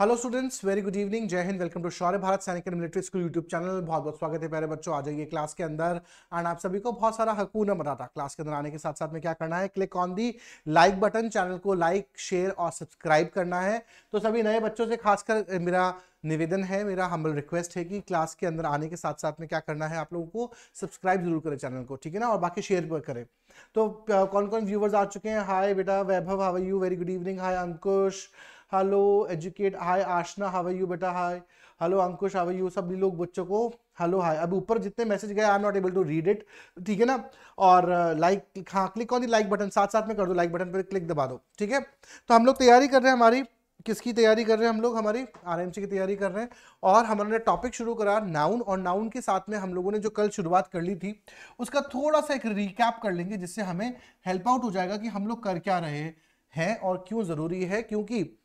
Hello students very good evening जय हिंद welcome to Shaurya Bharat Sainik and military school YouTube channel बहुत बहुत स्वागत है प्यारे बच्चों आ जाइए क्लास के अंदर एंड आप सभी को बहुत सारा हकून बताता क्लास के अंदर आने के साथ साथ में क्या करना है click on the like button channel को लाइक शेयर और सब्सक्राइब करना है तो सभी नए बच्चों से खासकर मेरा निवेदन है मेरा हम्बल रिक्वेस्ट है कि क्लास के अंदर आने के साथ साथ में क्या करना है आप लोगों को सब्सक्राइब जरूर करें चैनल को ठीक है ना और बाकी शेयर पर करें तो कौन कौन व्यूवर्स आ चुके हैं हाय बेटा Vaibhav how you very good evening hi Ankush hello educate hi Aashna how you बेटा hi hello Ankush how you सभी लोग बच्चों को हेलो हाय अभी ऊपर जितने मैसेज गए I am not able to read it ठीक है ना और लाइक uh, हाँ click on the like button साथ साथ में कर दो लाइक बटन पर क्लिक दबा दो ठीक है तो हम लोग तैयारी कर रहे हैं हमारी किसकी तैयारी कर रहे हैं हम लोग हमारी आर की तैयारी कर रहे हैं और हमारे टॉपिक शुरू करा नाउन और नाउन के साथ में हम लोगों ने जो कल शुरुआत कर ली थी उसका थोड़ा सा एक रिकैप कर लेंगे जिससे हमें हेल्प आउट हो जाएगा कि हम लोग कर क्या रहे हैं और क्यों ज़रूरी है क्योंकि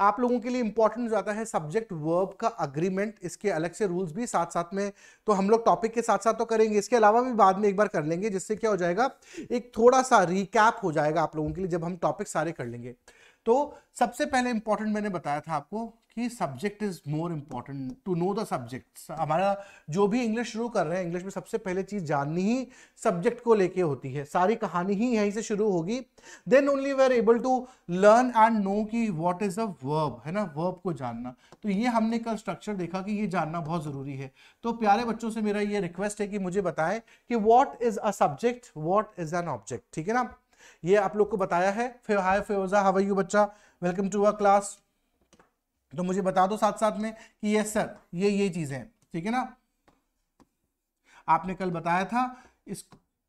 आप लोगों के लिए इंपॉर्टेंट हो जाता है सब्जेक्ट वर्ब का अग्रीमेंट इसके अलग से रूल्स भी साथ साथ में तो हम लोग टॉपिक के साथ साथ तो करेंगे इसके अलावा भी बाद में एक बार कर लेंगे जिससे क्या हो जाएगा एक थोड़ा सा रिकैप हो जाएगा आप लोगों के लिए जब हम टॉपिक सारे कर लेंगे तो सबसे पहले इंपॉर्टेंट मैंने बताया था आपको कि subject is more important to know the subject हमारा जो भी इंग्लिश शुरू कर रहे हैं इंग्लिश में सबसे पहले चीज जाननी ही सब्जेक्ट को लेके होती है सारी कहानी ही यहीं से शुरू होगी then only we are able to learn and know कि व्हाट इज अ वर्ब है ना वर्ब को जानना तो ये हमने कल स्ट्रक्चर देखा कि ये जानना बहुत ज़रूरी है तो प्यारे बच्चों से मेरा ये रिक्वेस्ट है कि मुझे बताएं कि what is a subject what is an object ठीक है ना ये आप लोग को बताया है फिर हाय फिरोजा हवा यू बच्चा वेलकम टू अर क्लास तो मुझे बता दो साथ साथ में कि यस सर ये ये चीज़ें हैं ठीक है ना आपने कल बताया था इस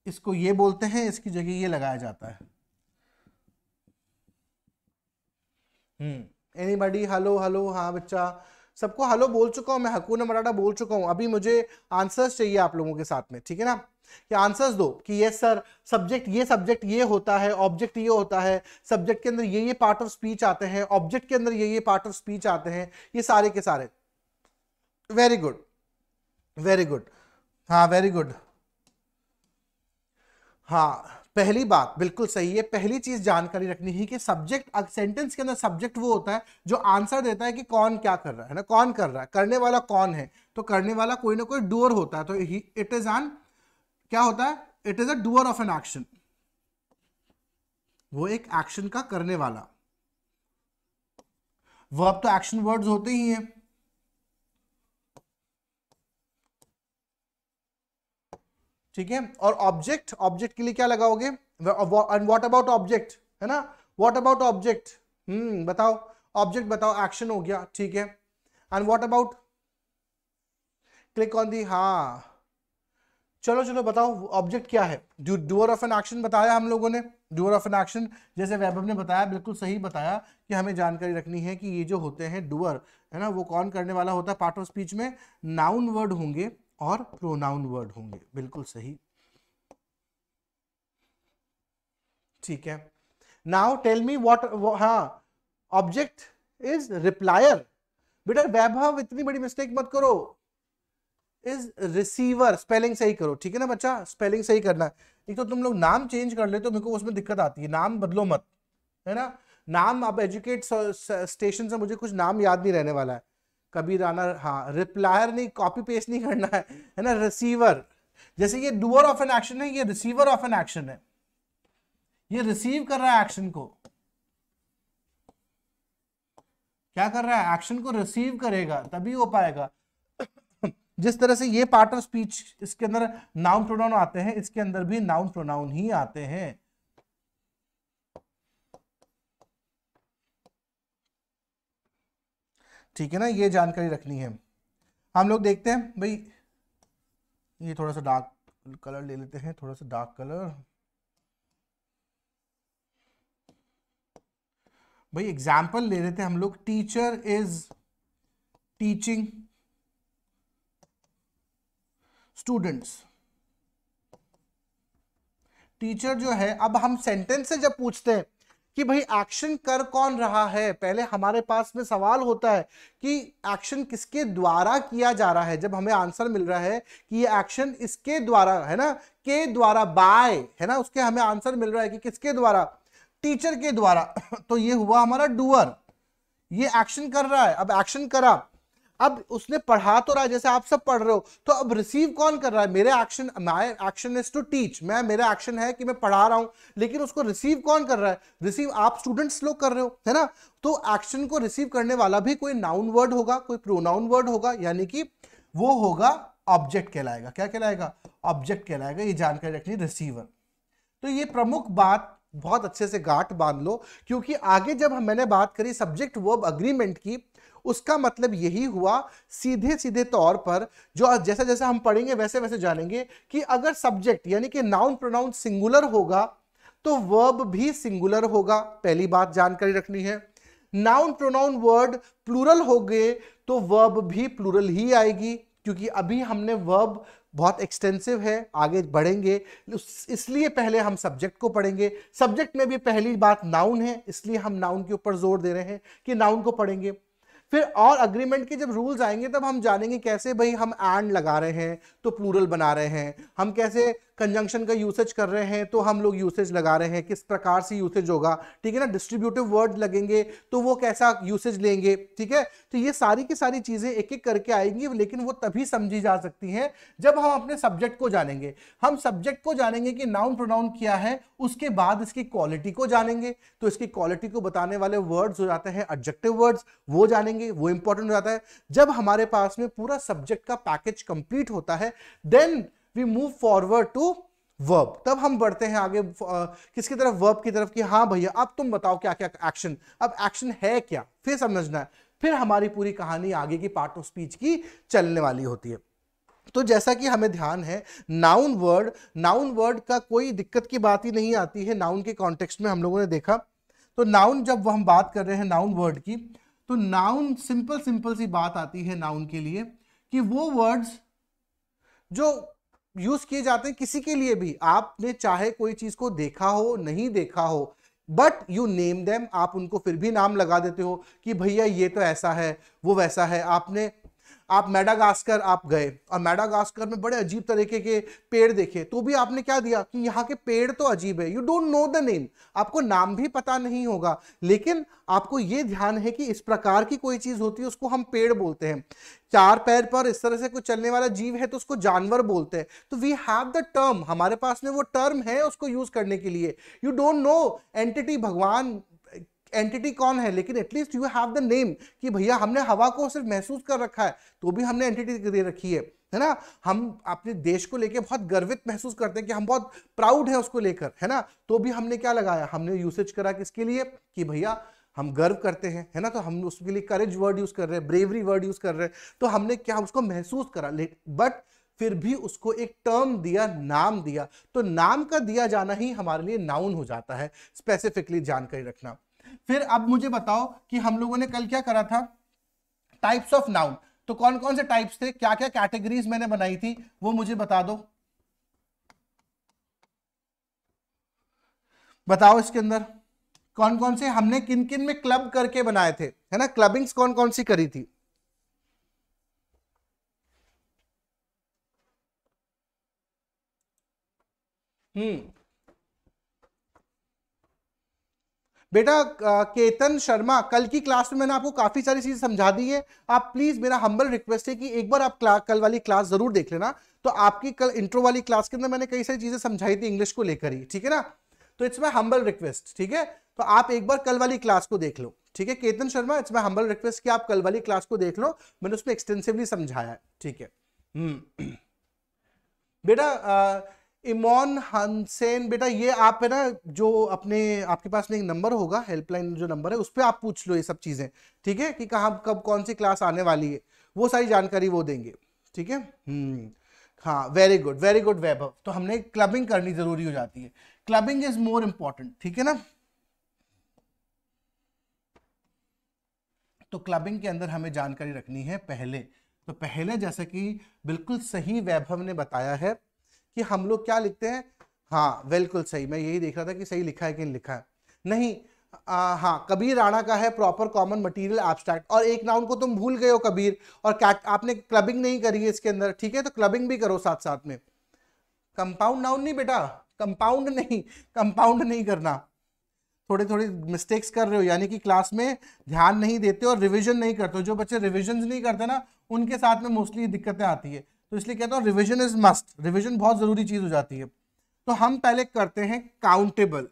इसको ये बोलते हैं इसकी जगह ये लगाया जाता है hmm anybody hello hello हाँ बच्चा सबको हेलो बोल चुका हूँ मैं हकून मराठा बोल चुका हूँ अभी मुझे आंसर्स चाहिए आप लोगों के साथ में ठीक है ना कि आंसर्स दो कि यस सर सब्जेक्ट ये सब्जेक्ट ये होता है ऑब्जेक्ट ये होता है सब्जेक्ट के अंदर ये ये पार्ट ऑफ स्पीच आते हैं ऑब्जेक्ट के अंदर ये ये पार्ट ऑफ स्पीच आते हैं ये सारे के सारे वेरी गुड वेरी गुड हाँ वेरी गुड हाँ पहली बात बिल्कुल सही है पहली चीज जानकारी रखनी है कि सब्जेक्ट सेंटेंस के अंदर सब्जेक्ट वो होता है जो आंसर देता है कि कौन क्या कर रहा है ना कौन कर रहा है करने वाला कौन है तो करने वाला कोई ना कोई डूअर होता है तो इट इज एन क्या होता है it is a doer of an action वो एक एक्शन का करने वाला वर्ब तो एक्शन वर्ड्स होते ही हैं ठीक है और ऑब्जेक्ट ऑब्जेक्ट के लिए क्या लगाओगे एंड व्हाट अबाउट ऑब्जेक्ट है ना व्हाट अबाउट ऑब्जेक्ट हम्म बताओ ऑब्जेक्ट बताओ एक्शन हो गया ठीक है and what about click on the हा चलो चलो बताओ ऑब्जेक्ट क्या है डूअर ऑफ एन एक्शन बताया हम लोगों ने डूअर ऑफ एन एक्शन जैसे वैभव ने बताया बिल्कुल सही बताया कि हमें जानकारी रखनी है कि ये जो होते हैं डूअर है ना वो कौन करने वाला होता है पार्ट ऑफ स्पीच में नाउन वर्ड होंगे और प्रोनाउन वर्ड होंगे बिल्कुल सही ठीक है नाउ टेल मी वॉट हा ऑब्जेक्ट इज रिप्लायर बेटा वैभव इतनी बड़ी मिस्टेक मत करो इज रिसीवर स्पेलिंग सही करो ठीक है ना बच्चा स्पेलिंग सही करना एक तो तुम लोग नाम चेंज कर ले तो मेरे को उसमें दिक्कत आती है नाम बदलो मत है ना नाम अब एजुकेट स्टेशन से मुझे कुछ नाम याद नहीं रहने वाला है राना हाँ रिप्लायर नहीं कॉपी पेस्ट नहीं करना है है ना रिसीवर जैसे ये डूअर ऑफ एन एक्शन है ये रिसीवर ऑफ एन एक्शन है ये रिसीव कर रहा है एक्शन को क्या कर रहा है एक्शन को रिसीव करेगा तभी हो पाएगा जिस तरह से ये पार्ट ऑफ स्पीच इसके अंदर नाउन प्रोनाउन आते हैं इसके अंदर भी नाउन प्रोनाउन ही आते हैं ठीक है ना ये जानकारी रखनी है हम लोग देखते हैं भाई ये थोड़ा सा डार्क कलर ले लेते हैं थोड़ा सा डार्क कलर भाई एग्जाम्पल ले लेते हैं हम लोग teacher is teaching students teacher जो है अब हम सेंटेंस से जब पूछते हैं कि भाई एक्शन कर कौन रहा है पहले हमारे पास में सवाल होता है कि एक्शन किसके द्वारा किया जा रहा है जब हमें आंसर मिल रहा है कि ये एक्शन इसके द्वारा है ना के द्वारा बाय है ना उसके हमें आंसर मिल रहा है कि किसके द्वारा टीचर के द्वारा तो ये हुआ हमारा डूअर ये एक्शन कर रहा है अब एक्शन करा अब उसने पढ़ा तो रहा जैसे आप सब पढ़ रहे हो तो अब रिसीव कौन कर रहा है मेरे action my action is to teach मैं मेरा एक्शन है कि मैं पढ़ा रहा हूं लेकिन उसको रिसीव कौन कर रहा है रिसीव आप स्टूडेंट्स लोग कर रहे हो है ना तो एक्शन को रिसीव करने वाला भी कोई नाउन वर्ड होगा कोई प्रोनाउन वर्ड होगा यानी कि वो होगा ऑब्जेक्ट कहलाएगा क्या कहलाएगा ऑब्जेक्ट कहलाएगा ये जानकारी रखनी रिसीवर तो ये प्रमुख बात बहुत अच्छे से गांठ बांध लो क्योंकि आगे जब मैंने बात करी सब्जेक्ट वर्ब अग्रीमेंट की उसका मतलब यही हुआ सीधे सीधे तौर पर जो जैसा जैसा हम पढ़ेंगे वैसे वैसे जानेंगे कि अगर सब्जेक्ट यानी कि नाउन प्रोनाउन सिंगुलर होगा तो वर्ब भी सिंगुलर होगा पहली बात जानकारी रखनी है नाउन प्रोनाउन वर्ड प्लूरल हो गए तो वर्ब भी प्लूरल ही आएगी क्योंकि अभी हमने वर्ब बहुत एक्सटेंसिव है आगे बढ़ेंगे इसलिए पहले हम सब्जेक्ट को पढ़ेंगे सब्जेक्ट में भी पहली बात नाउन है इसलिए हम नाउन के ऊपर जोर दे रहे हैं कि नाउन को पढ़ेंगे फिर और अग्रीमेंट के जब रूल्स आएंगे तब हम जानेंगे कैसे भाई हम एंड लगा रहे हैं तो प्लूरल बना रहे हैं हम कैसे कंजंक्शन का यूसेज कर रहे हैं तो हम लोग यूसेज लगा रहे हैं किस प्रकार से यूसेज होगा ठीक है ना डिस्ट्रीब्यूटिव वर्ड लगेंगे तो वो कैसा यूसेज लेंगे ठीक है तो ये सारी की सारी चीजें एक एक करके आएंगी लेकिन वो तभी समझी जा सकती हैं जब हम अपने सब्जेक्ट को जानेंगे हम सब्जेक्ट को जानेंगे कि नाउन प्रोनाउन क्या है उसके बाद इसकी क्वालिटी को जानेंगे तो इसकी क्वालिटी को बताने वाले वर्ड्स हो जाते हैं एडजेक्टिव वर्ड्स वो जानेंगे वो इंपॉर्टेंट हो जाता है जब हमारे पास में पूरा सब्जेक्ट का पैकेज कंप्लीट होता है then we move forward to verb तब हम बढ़ते हैं आगे किसकी तरफ वर्ब की तरफ कि हाँ भैया अब तुम बताओ क्या क्या एक्शन अब एक्शन है क्या फिर समझना है फिर हमारी पूरी कहानी आगे की पार्ट ऑफ स्पीच की चलने वाली होती है तो जैसा कि हमें ध्यान है नाउन वर्ड नाउन वर्ड का कोई दिक्कत की बात ही नहीं आती है नाउन के कॉन्टेक्स्ट में हम लोगों ने देखा तो नाउन जब हम बात कर रहे हैं नाउन वर्ड की तो नाउन सिंपल सिंपल सी बात आती है नाउन के लिए कि वो वर्ड्स जो यूज किए जाते हैं किसी के लिए भी आपने चाहे कोई चीज को देखा हो नहीं देखा हो बट यू नेम देम आप उनको फिर भी नाम लगा देते हो कि भैया ये तो ऐसा है वो वैसा है आपने आप मेडागास्कर आप गए और मेडागास्कर में बड़े अजीब तरीके के पेड़ देखे तो भी आपने क्या दिया कि यहाँ के पेड़ तो अजीब है you don't know the name आपको नाम भी पता नहीं होगा लेकिन आपको ये ध्यान है कि इस प्रकार की कोई चीज़ होती है उसको हम पेड़ बोलते हैं चार पैर पर इस तरह से कुछ चलने वाला जीव है तो उसको जानवर बोलते हैं तो वी हैव द टर्म हमारे पास में वो टर्म है उसको यूज करने के लिए यू डोंट नो एंटिटी भगवान एंटिटी कौन है लेकिन at least you have the name कि भैया हमने हवा को सिर्फ महसूस कर रखा है तो भी हमने एंटिटी दे रखी है है ना हम अपने देश को लेके बहुत गर्वित महसूस करते हैं कि हम बहुत प्राउड है उसको लेकर है ना तो भी हमने क्या लगाया हमने यूसेज करा किसके लिए कि भैया हम गर्व करते हैं है ना तो हम उसके लिए करेज वर्ड यूज कर रहे हैं ब्रेवरी वर्ड यूज कर रहे हैं तो हमने क्या उसको महसूस करा बट फिर भी उसको एक टर्म दिया नाम दिया तो नाम का दिया जाना ही हमारे लिए नाउन हो जाता है स्पेसिफिकली जानकारी रखना फिर अब मुझे बताओ कि हम लोगों ने कल क्या करा था टाइप्स ऑफ नाउन तो कौन कौन से टाइप्स थे क्या क्या कैटेगरीज मैंने बनाई थी वो मुझे बता दो बताओ इसके अंदर कौन कौन से हमने किन किन में क्लब करके बनाए थे है ना क्लबिंग्स कौन कौन सी करी थी हम्म बेटा केतन शर्मा कल की क्लास में मैंने आपको काफ़ी सारी चीज़ें समझा दी है आप प्लीज़ मेरा हम्बल रिक्वेस्ट है कि एक बार आप कल वाली क्लास ज़रूर देख लेना तो आपकी कल इंट्रो वाली क्लास के अंदर मैंने कई सारी चीज़ें समझाई थी इंग्लिश को लेकर ही ठीक है ना तो इट्स माई हम्बल रिक्वेस्ट ठीक है तो आप एक बार कल वाली क्लास को देख लो ठीक है Ketan Sharma it's my humble request कि आप कल वाली क्लास को देख लो मैंने उसमें एक्सटेंसिवली समझाया ठीक है हम्म। बेटा इमोन हंसेन बेटा ये आप है ना जो अपने आपके पास में एक नंबर होगा हेल्पलाइन जो नंबर है उस पर आप पूछ लो ये सब चीज़ें ठीक है कि कहाँ कब कौन सी क्लास आने वाली है वो सारी जानकारी वो देंगे ठीक है हम्म, हाँ very good very good Vaibhav तो हमने क्लबिंग करनी जरूरी हो जाती है क्लबिंग इज मोर इम्पोर्टेंट ठीक है ना तो क्लबिंग के अंदर हमें जानकारी रखनी है पहले तो पहले जैसे कि बिल्कुल सही वैभव ने बताया है कि हम लोग क्या लिखते हैं हाँ बिल्कुल सही मैं यही देख रहा था कि सही लिखा है कि नहीं लिखा है नहीं आ, हाँ कबीर राणा का है प्रॉपर कॉमन मटेरियल एब्स्ट्रैक्ट और एक नाउन को तुम भूल गए हो कबीर और क्या आपने क्लबिंग नहीं करी है इसके अंदर ठीक है तो क्लबिंग भी करो साथ साथ में कंपाउंड नाउन नहीं बेटा कंपाउंड नहीं कंपाउंड नहीं करना थोड़े थोड़े मिस्टेक्स कर रहे हो यानी कि क्लास में ध्यान नहीं देते और रिविजन नहीं करते जो बच्चे रिविजन नहीं करते ना उनके साथ में मोस्टली दिक्कतें आती है तो इसलिए कहता हूँ रिविजन इज मस्ट रिविजन बहुत जरूरी चीज हो जाती है तो हम पहले करते हैं काउंटेबल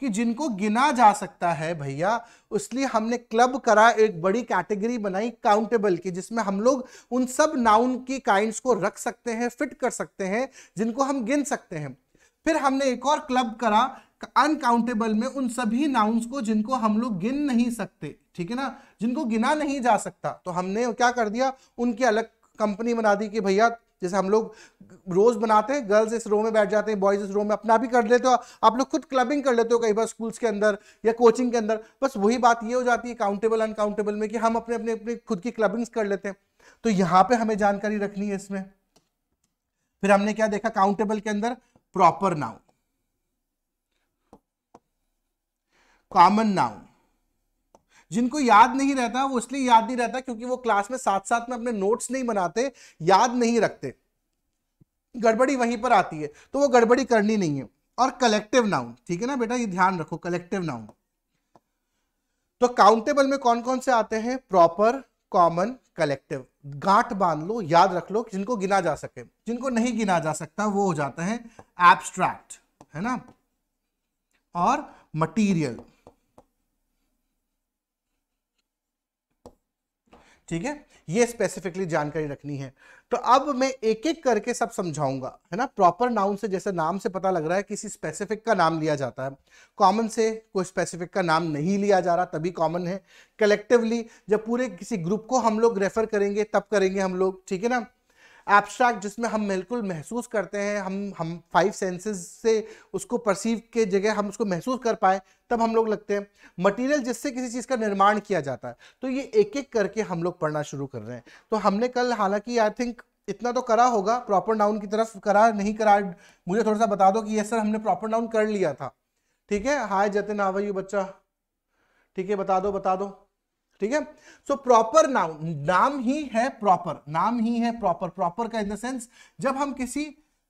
कि जिनको गिना जा सकता है भैया इसलिए हमने क्लब करा एक बड़ी कैटेगरी बनाई काउंटेबल की जिसमें हम लोग उन सब नाउन की काइंड्स को रख सकते हैं फिट कर सकते हैं जिनको हम गिन सकते हैं फिर हमने एक और क्लब करा अनकाउंटेबल में उन सभी नाउन्स को जिनको हम लोग गिन नहीं सकते ठीक है ना जिनको गिना नहीं जा सकता तो हमने क्या कर दिया उनकी अलग कंपनी बना दी कि भैया जैसे हम लोग रोज बनाते हैं गर्ल्स इस रो में बैठ जाते हैं बॉयज इस रो में अपना भी कर लेते हो आप लोग खुद क्लबिंग कर लेते हो कई बार स्कूल्स के अंदर या कोचिंग के अंदर बस वही बात ये हो जाती है काउंटेबल अनकाउंटेबल में कि हम अपने अपने अपने खुद की क्लबिंग्स कर लेते हैं तो यहाँ पे हमें जानकारी रखनी है इसमें फिर हमने क्या देखा काउंटेबल के अंदर प्रॉपर नाउन कॉमन नाउन जिनको याद नहीं रहता वो इसलिए याद नहीं रहता क्योंकि वो क्लास में साथ साथ में अपने नोट्स नहीं बनाते याद नहीं रखते गड़बड़ी वहीं पर आती है तो वो गड़बड़ी करनी नहीं है और कलेक्टिव नाउन ठीक है ना बेटा ये ध्यान रखो कलेक्टिव नाउन तो काउंटेबल में कौन कौन से आते हैं प्रॉपर कॉमन कलेक्टिव गांठ बांध लो याद रख लो जिनको गिना जा सके जिनको नहीं गिना जा सकता वो हो जाता है एब्स्ट्रैक्ट है ना और मटीरियल ठीक है ये स्पेसिफिकली जानकारी रखनी है तो अब मैं एक एक करके सब समझाऊंगा है ना प्रॉपर नाउन से जैसे नाम से पता लग रहा है किसी स्पेसिफिक का नाम लिया जाता है कॉमन से कोई स्पेसिफिक का नाम नहीं लिया जा रहा तभी कॉमन है कलेक्टिवली जब पूरे किसी ग्रुप को हम लोग रेफर करेंगे तब करेंगे हम लोग ठीक है ना एब्स्ट्रैक्ट जिसमें हम बिल्कुल महसूस करते हैं हम हम फाइव सेंसेस से उसको परसीव के जगह हम उसको महसूस कर पाए तब हम लोग लगते हैं मटेरियल जिससे किसी चीज़ का निर्माण किया जाता है तो ये एक एक करके हम लोग पढ़ना शुरू कर रहे हैं तो हमने कल हालांकि आई थिंक इतना तो करा होगा प्रॉपर डाउन की तरफ करा नहीं करा मुझे थोड़ा सा बता दो कि ये सर हमने प्रॉपर डाउन कर लिया था ठीक है हाय जतिन आवा यू बच्चा ठीक है बता दो बता दो ठीक है सो प्रॉपर नाउन नाम ही है प्रॉपर नाम ही है प्रॉपर प्रॉपर का इन द सेंस जब हम किसी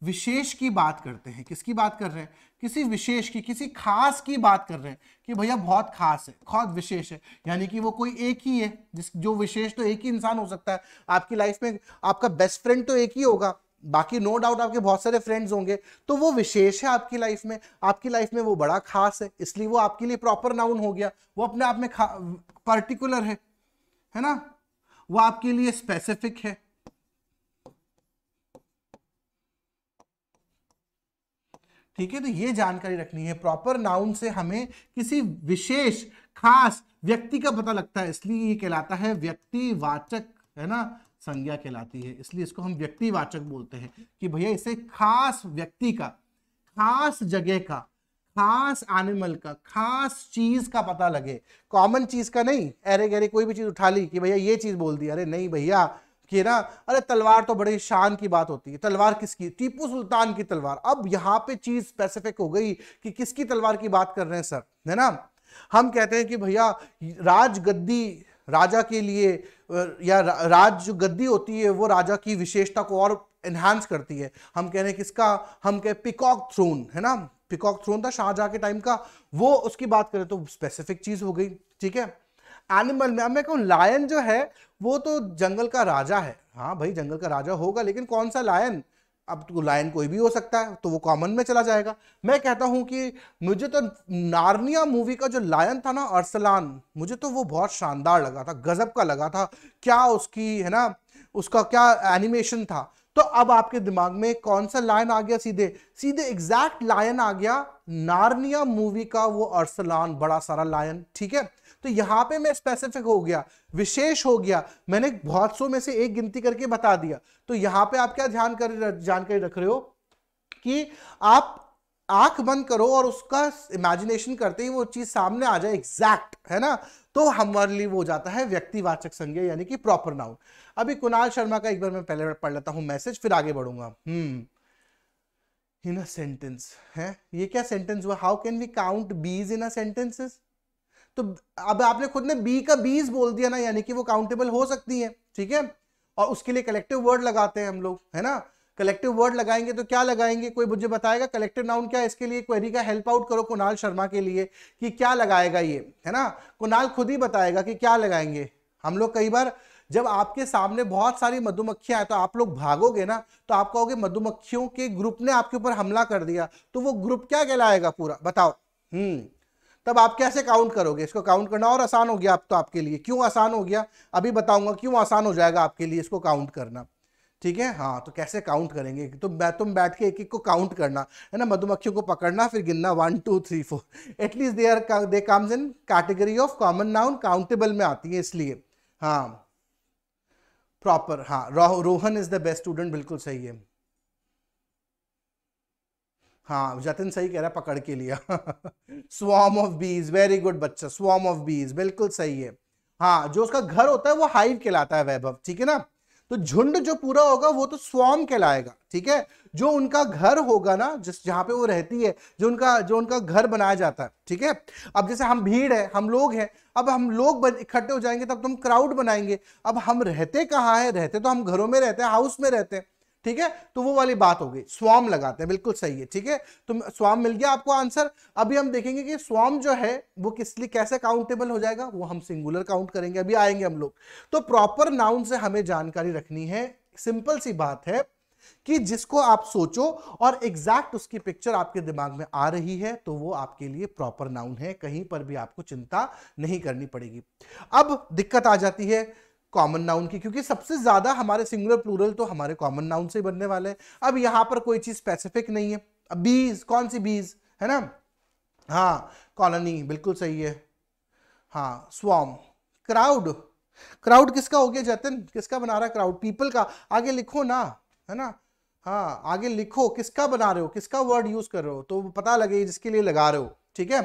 विशेष की बात करते हैं किसकी बात कर रहे हैं किसी विशेष की किसी खास की बात कर रहे हैं कि भैया बहुत खास है बहुत विशेष है यानी कि वो कोई एक ही है जिस जो विशेष तो एक ही इंसान हो सकता है आपकी लाइफ में आपका बेस्ट फ्रेंड तो एक ही होगा बाकी नो no डाउट आपके बहुत सारे फ्रेंड्स होंगे तो वो विशेष है आपकी लाइफ में आपकी लाइफ में वो बड़ा खास है इसलिए वो आपके लिए प्रॉपर नाउन हो गया वो अपने आप में पर्टिकुलर है है ना वो आपके लिए स्पेसिफिक है ठीक है तो ये जानकारी रखनी है प्रॉपर नाउन से हमें किसी विशेष खास व्यक्ति का पता लगता है इसलिए ये कहलाता है व्यक्तिवाचक है ना संज्ञा कहलाती है इसलिए इसको हम व्यक्तिवाचक बोलते हैं कि भैया इसे खास व्यक्ति का खास जगह का खास एनिमल का खास चीज का पता लगे कॉमन चीज का नहीं अरे गहरे कोई भी चीज उठा ली कि भैया ये चीज बोल दी अरे नहीं भैया कि ना अरे तलवार तो बड़ी शान की बात होती है तलवार किसकी टीपू सुल्तान की तलवार अब यहाँ पे चीज स्पेसिफिक हो गई कि किसकी तलवार की बात कर रहे हैं सर है ना हम कहते हैं कि भैया राजगद्दी राजा के लिए या राज जो गद्दी होती है वो राजा की विशेषता को और एनहांस करती है हम कह रहे हैं किसका हम कह पिकॉक थ्रोन है ना पिकॉक थ्रोन था शाहजहाँ के टाइम का वो उसकी बात करें तो स्पेसिफिक चीज हो गई ठीक है एनिमल में अब मैं कहूँ लायन जो है वो तो जंगल का राजा है हाँ भाई जंगल का राजा होगा लेकिन कौन सा लायन अब तो लायन कोई भी हो सकता है तो वो कॉमन में चला जाएगा मैं कहता हूं कि मुझे तो नारनिया मूवी का जो लायन था ना अरसलान मुझे तो वो बहुत शानदार लगा था गजब का लगा था क्या उसकी है ना उसका क्या एनिमेशन था तो अब आपके दिमाग में कौन सा लायन आ गया सीधे सीधे एग्जैक्ट लायन आ गया नारनिया मूवी का वो अरसलान बड़ा सारा लायन ठीक है तो यहां पे मैं स्पेसिफिक हो गया विशेष हो गया मैंने बहुत सौ में से एक गिनती करके बता दिया तो यहां पे आप क्या ध्यान कर जानकारी रख रहे हो कि आप आंख बंद करो और उसका इमेजिनेशन करते ही वो चीज सामने आ जाए एग्जैक्ट है ना तो हमारे लिए वो जाता है व्यक्तिवाचक संज्ञा यानी कि प्रॉपर नाउन अभी कुणाल शर्मा का एक बार मैं पहले पढ़ लेता हूं मैसेज फिर आगे बढ़ूंगा हम्म इन अ सेंटेंस है ये क्या सेंटेंस हुआ हाउ कैन वी काउंट बीज इन अ सेंटेंसेस तो अब आपने खुद ने बी का बीज बोल दिया ना यानी कि वो काउंटेबल हो सकती है ठीक है और उसके लिए कलेक्टिव वर्ड लगाते हैं हम लोग है ना कलेक्टिव वर्ड लगाएंगे तो क्या लगाएंगे कोई मुझे बताएगा कलेक्टिव नाउन क्या इसके लिए क्वेरी का हेल्प आउट करो कुणाल शर्मा के लिए कि क्या लगाएगा ये है ना कुणाल खुद ही बताएगा कि क्या लगाएंगे हम लोग कई बार जब आपके सामने बहुत सारी मधुमक्खियां हैं तो आप लोग भागोगे ना तो आप कहोगे मधुमक्खियों के ग्रुप ने आपके ऊपर हमला कर दिया तो वो ग्रुप क्या कहलाएगा पूरा बताओ हम्म तब आप कैसे काउंट करोगे इसको काउंट करना और आसान हो गया अब तो आपके लिए क्यों आसान हो गया अभी बताऊंगा क्यों आसान हो जाएगा आपके लिए इसको काउंट करना ठीक है हाँ तो कैसे काउंट करेंगे तो मैं तुम बैठ के एक एक को काउंट करना है ना मधुमक्खियों को पकड़ना फिर गिनना one two three four at least they are they comes in category of common noun countable में आती है इसलिए हाँ प्रॉपर हाँ Rohan is the best student बिल्कुल सही है हाँ जतिन सही कह रहा है पकड़ के लिया स्वाम ऑफ बीज वेरी गुड बच्चा स्वाम ऑफ बीज बिल्कुल सही है हाँ जो उसका घर होता है वो हाइव कहलाता है वैभव ठीक है ना तो झुंड जो पूरा होगा वो तो स्वाम कहलाएगा ठीक है जो उनका घर होगा ना जिस जहाँ पे वो रहती है जो उनका जो उनका घर बनाया जाता है ठीक है अब जैसे हम भीड़ है हम लोग हैं अब हम लोग इकट्ठे हो जाएंगे तब तुम तो क्राउड बनाएंगे अब हम रहते कहाँ है रहते तो हम घरों में रहते हैं हाउस में रहते हैं ठीक है तो वो वाली बात हो गई स्वाम लगाते हैं बिल्कुल सही है ठीक है तो स्वाम मिल गया आपको आंसर अभी हम देखेंगे कि स्वाम जो है वो किस लिए कैसे काउंटेबल हो जाएगा वो हम सिंगुलर काउंट करेंगे अभी आएंगे हम लोग तो प्रॉपर नाउन से हमें जानकारी रखनी है सिंपल सी बात है कि जिसको आप सोचो और एग्जैक्ट उसकी पिक्चर आपके दिमाग में आ रही है तो वो आपके लिए प्रॉपर नाउन है कहीं पर भी आपको चिंता नहीं करनी पड़ेगी अब दिक्कत आ जाती है कॉमन नाउन की क्योंकि सबसे ज़्यादा हमारे सिंगुलर प्लूरल तो हमारे कॉमन नाउन से ही बनने वाले हैं अब यहाँ पर कोई चीज़ स्पेसिफिक नहीं है अब बीज कौन सी बीज है ना हाँ कॉलोनी बिल्कुल सही है हाँ स्वाम क्राउड क्राउड किसका हो गया जतन किसका बना रहा है क्राउड पीपल का आगे लिखो ना है ना हाँ आगे लिखो किसका बना रहे हो किसका वर्ड यूज कर रहे हो तो पता लगे जिसके लिए लगा रहे हो ठीक है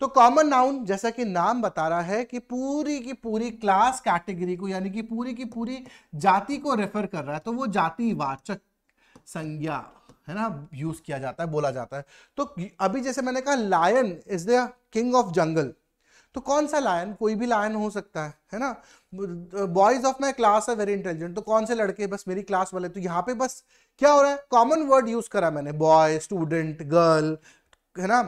तो कॉमन नाउन जैसा कि नाम बता रहा है कि पूरी की पूरी क्लास कैटेगरी को यानी कि पूरी की पूरी जाति को रेफर कर रहा है तो वो वाचक संज्ञा है ना यूज किया जाता है बोला जाता है तो अभी जैसे मैंने कहा lion is the king of jungle तो कौन सा लायन कोई भी लायन हो सकता है है ना boys of my class are very intelligent तो कौन से लड़के बस मेरी क्लास वाले तो यहाँ पे बस क्या हो रहा है कॉमन वर्ड यूज करा मैंने बॉय स्टूडेंट गर्ल है ना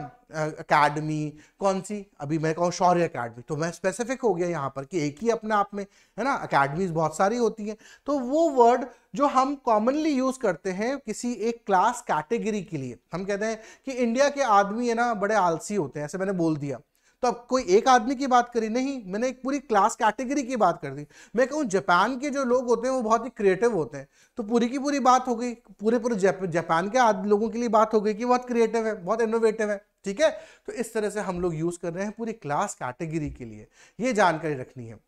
अकेडमी कौन सी अभी मैं कहूँ शौर्य अकेडमी तो मैं स्पेसिफिक हो गया यहाँ पर कि एक ही अपने आप में है ना अकेडमीज बहुत सारी होती हैं तो वो वर्ड जो हम कॉमनली यूज करते हैं किसी एक क्लास कैटेगरी के लिए हम कहते हैं कि इंडिया के आदमी है ना बड़े आलसी होते हैं ऐसे मैंने बोल दिया तो अब कोई एक आदमी की बात करी नहीं मैंने एक पूरी क्लास कैटेगरी की बात कर दी मैं कहूँ जापान के जो लोग होते हैं वो बहुत ही क्रिएटिव होते हैं तो पूरी की पूरी बात हो गई पूरे पूरे जापान के लोगों के लिए बात हो गई कि बहुत क्रिएटिव है बहुत इनोवेटिव है ठीक है तो इस तरह से हम लोग यूज कर रहे हैं पूरी क्लास कैटेगरी के लिए ये जानकारी रखनी है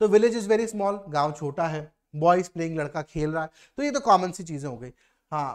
तो विलेज इज वेरी स्मॉल गांव छोटा है बॉयज प्लेइंग लड़का खेल रहा है तो ये तो कॉमन सी चीजें हो गई हाँ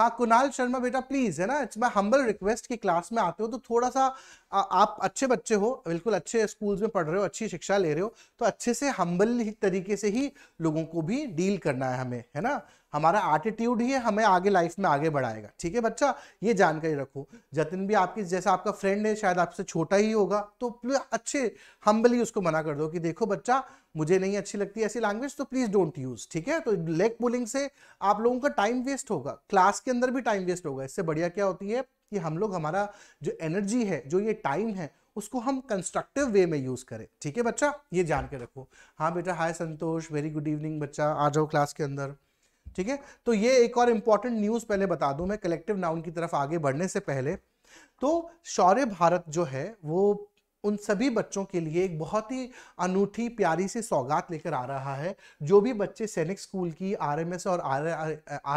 हाँ कुणाल शर्मा बेटा प्लीज है ना इट्स माई हम्बल रिक्वेस्ट कि क्लास में आते हो तो थोड़ा सा आ, आप अच्छे बच्चे हो बिल्कुल अच्छे स्कूल्स में पढ़ रहे हो अच्छी शिक्षा ले रहे हो तो अच्छे से हम्बल तरीके से ही लोगों को भी डील करना है हमें है ना हमारा एटीट्यूड ही है हमें आगे लाइफ में आगे बढ़ाएगा ठीक है बच्चा ये जानकारी रखो जतिन भी आपकी जैसा आपका फ्रेंड है शायद आपसे छोटा ही होगा तो अच्छे हम्बली उसको मना कर दो कि देखो बच्चा मुझे नहीं अच्छी लगती ऐसी लैंग्वेज तो प्लीज डोंट यूज ठीक है तो लेग पुलिंग से आप लोगों का टाइम वेस्ट होगा क्लास के अंदर भी टाइम वेस्ट होगा इससे बढ़िया क्या होती है कि हम लोग हमारा जो एनर्जी है जो ये टाइम है उसको हम कंस्ट्रक्टिव वे में यूज करें ठीक है बच्चा ये जान के रखो हाँ बेटा hi Santosh very good evening बच्चा आ जाओ क्लास के अंदर ठीक है तो ये एक और इम्पॉर्टेंट न्यूज़ पहले बता दू मैं कलेक्टिव नाउन की तरफ आगे बढ़ने से पहले तो शौर्य भारत जो है वो उन सभी बच्चों के लिए एक बहुत ही अनूठी प्यारी सी सौगात लेकर आ रहा है जो भी बच्चे सैनिक स्कूल की आरएमएस और आर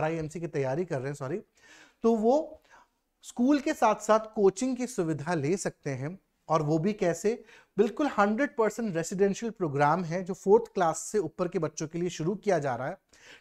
आई की तैयारी कर रहे हैं सॉरी तो वो स्कूल के साथ साथ कोचिंग की सुविधा ले सकते हैं और वो भी कैसे बिल्कुल 100 परसेंट रेसिडेंशियल प्रोग्राम है जो फोर्थ क्लास से ऊपर के बच्चों के लिए शुरू किया जा रहा है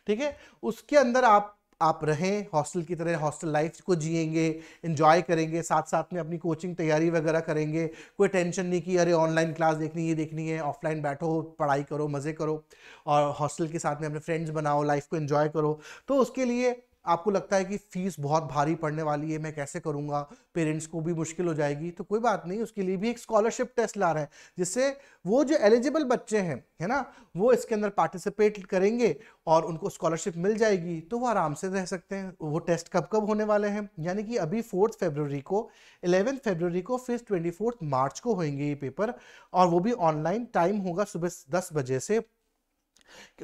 ठीक है उसके अंदर आप आप रहें हॉस्टल की तरह हॉस्टल लाइफ को जिएंगे इन्जॉय करेंगे साथ साथ में अपनी कोचिंग तैयारी वगैरह करेंगे कोई टेंशन नहीं कि अरे ऑनलाइन क्लास देखनी ये देखनी है ऑफलाइन बैठो पढ़ाई करो मज़े करो और हॉस्टल के साथ में अपने फ्रेंड्स बनाओ लाइफ को इन्जॉय करो तो उसके लिए आपको लगता है कि फीस बहुत भारी पड़ने वाली है मैं कैसे करूँगा पेरेंट्स को भी मुश्किल हो जाएगी तो कोई बात नहीं उसके लिए भी एक स्कॉलरशिप टेस्ट ला रहे हैं जिससे वो जो एलिजिबल बच्चे हैं है ना वो इसके अंदर पार्टिसिपेट करेंगे और उनको स्कॉलरशिप मिल जाएगी तो वो आराम से रह सकते हैं वो टेस्ट कब कब होने वाले हैं यानी कि अभी फोर्थ फेबररी को इलेवेंथ फेबररी को फिर ट्वेंटी मार्च को होंगे ये पेपर और वो भी ऑनलाइन टाइम होगा सुबह दस बजे से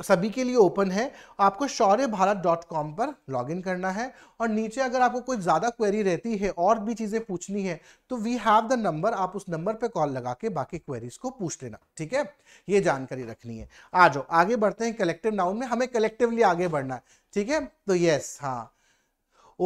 सभी के लिए ओपन है आपको शौर्य भारत डॉट कॉम पर लॉगिन करना है और नीचे अगर आपको कोई ज़्यादा क्वेरी रहती है और भी चीज़ें पूछनी है तो वी हैव द नंबर आप उस नंबर पर कॉल लगा के बाकी क्वेरीज को पूछ लेना ठीक है ये जानकारी रखनी है आ जाओ आगे बढ़ते हैं कलेक्टिव नाउन में हमें कलेक्टिवली आगे बढ़ना है ठीक है तो यस हाँ